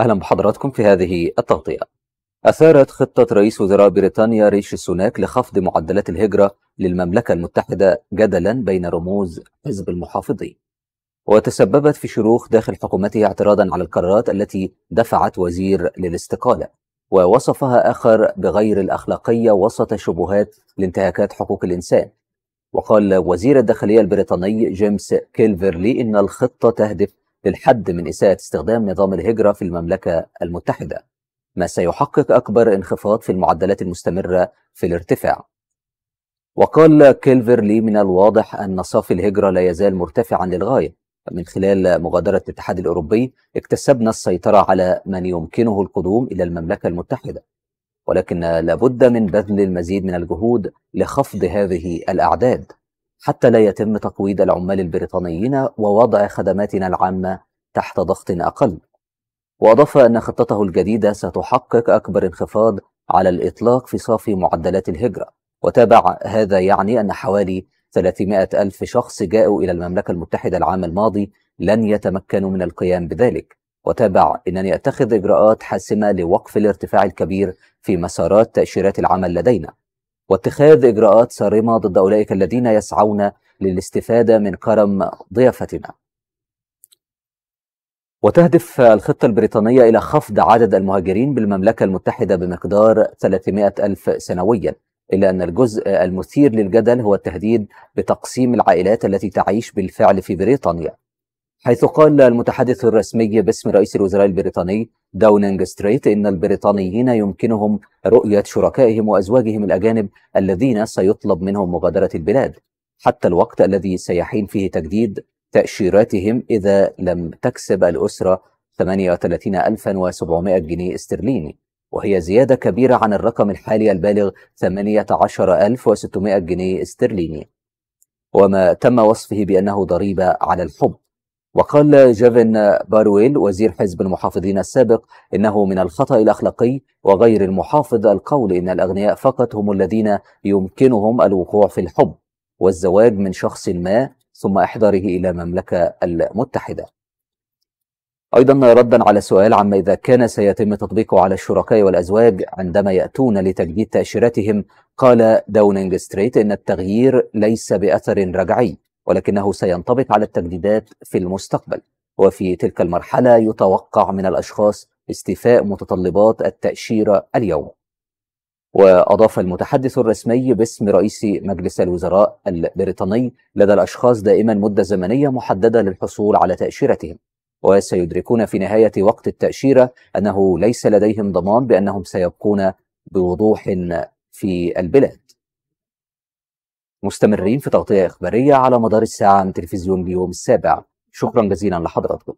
أهلا بحضراتكم في هذه التغطية أثارت خطة رئيس وزراء بريطانيا ريشي سوناك لخفض معدلات الهجرة للمملكة المتحدة جدلا بين رموز حزب المحافظين وتسببت في شروخ داخل حكومته اعتراضا على القرارات التي دفعت وزير للاستقالة ووصفها آخر بغير الأخلاقية وسط شبهات لانتهاكات حقوق الإنسان وقال وزير الداخلية البريطاني جيمس كيلفرلي إن الخطة تهدف للحد من إساءة استخدام نظام الهجرة في المملكة المتحدة ما سيحقق أكبر انخفاض في المعدلات المستمرة في الارتفاع وقال كيلفرلي من الواضح أن صافي الهجرة لا يزال مرتفعا للغاية من خلال مغادرة الاتحاد الأوروبي اكتسبنا السيطرة على من يمكنه القدوم إلى المملكة المتحدة ولكن لابد من بذل المزيد من الجهود لخفض هذه الأعداد حتى لا يتم تقويض العمال البريطانيين ووضع خدماتنا العامة تحت ضغط أقل. وأضاف أن خطته الجديدة ستحقق أكبر انخفاض على الإطلاق في صافي معدلات الهجرة وتابع هذا يعني أن حوالي 300 ألف شخص جاءوا إلى المملكة المتحدة العام الماضي لن يتمكنوا من القيام بذلك وتابع أنني أتخذ إجراءات حاسمة لوقف الارتفاع الكبير في مسارات تأشيرات العمل لدينا واتخاذ إجراءات صارمة ضد أولئك الذين يسعون للاستفادة من كرم ضيافتنا وتهدف الخطة البريطانية إلى خفض عدد المهاجرين بالمملكة المتحدة بمقدار 300 ألف سنوياً إلا أن الجزء المثير للجدل هو التهديد بتقسيم العائلات التي تعيش بالفعل في بريطانيا حيث قال المتحدث الرسمي باسم رئيس الوزراء البريطاني داونينج ستريت إن البريطانيين يمكنهم رؤية شركائهم وأزواجهم الأجانب الذين سيطلب منهم مغادرة البلاد حتى الوقت الذي سيحين فيه تجديد تأشيراتهم إذا لم تكسب الأسرة 38700 جنيه استرليني وهي زيادة كبيرة عن الرقم الحالي البالغ 18600 جنيه استرليني وما تم وصفه بأنه ضريبة على الحب وقال جيفن بارويل وزير حزب المحافظين السابق إنه من الخطأ الأخلاقي وغير المحافظ القول إن الأغنياء فقط هم الذين يمكنهم الوقوع في الحب والزواج من شخص ما ثم إحضاره إلى المملكة المتحدة أيضا ردا على سؤال عما إذا كان سيتم تطبيقه على الشركاء والأزواج عندما يأتون لتجديد تأشيرتهم قال داونينج ستريت إن التغيير ليس بأثر رجعي ولكنه سينطبق على التجديدات في المستقبل وفي تلك المرحلة يتوقع من الأشخاص استيفاء متطلبات التأشيرة اليوم وأضاف المتحدث الرسمي باسم رئيس مجلس الوزراء البريطاني لدى الأشخاص دائما مدة زمنية محددة للحصول على تأشيرتهم وسيدركون في نهاية وقت التأشيرة أنه ليس لديهم ضمان بأنهم سيبقون بوضوح في البلاد مستمرين في تغطية إخبارية على مدار الساعة من تلفزيون اليوم السابع شكرا جزيلا لحضراتكم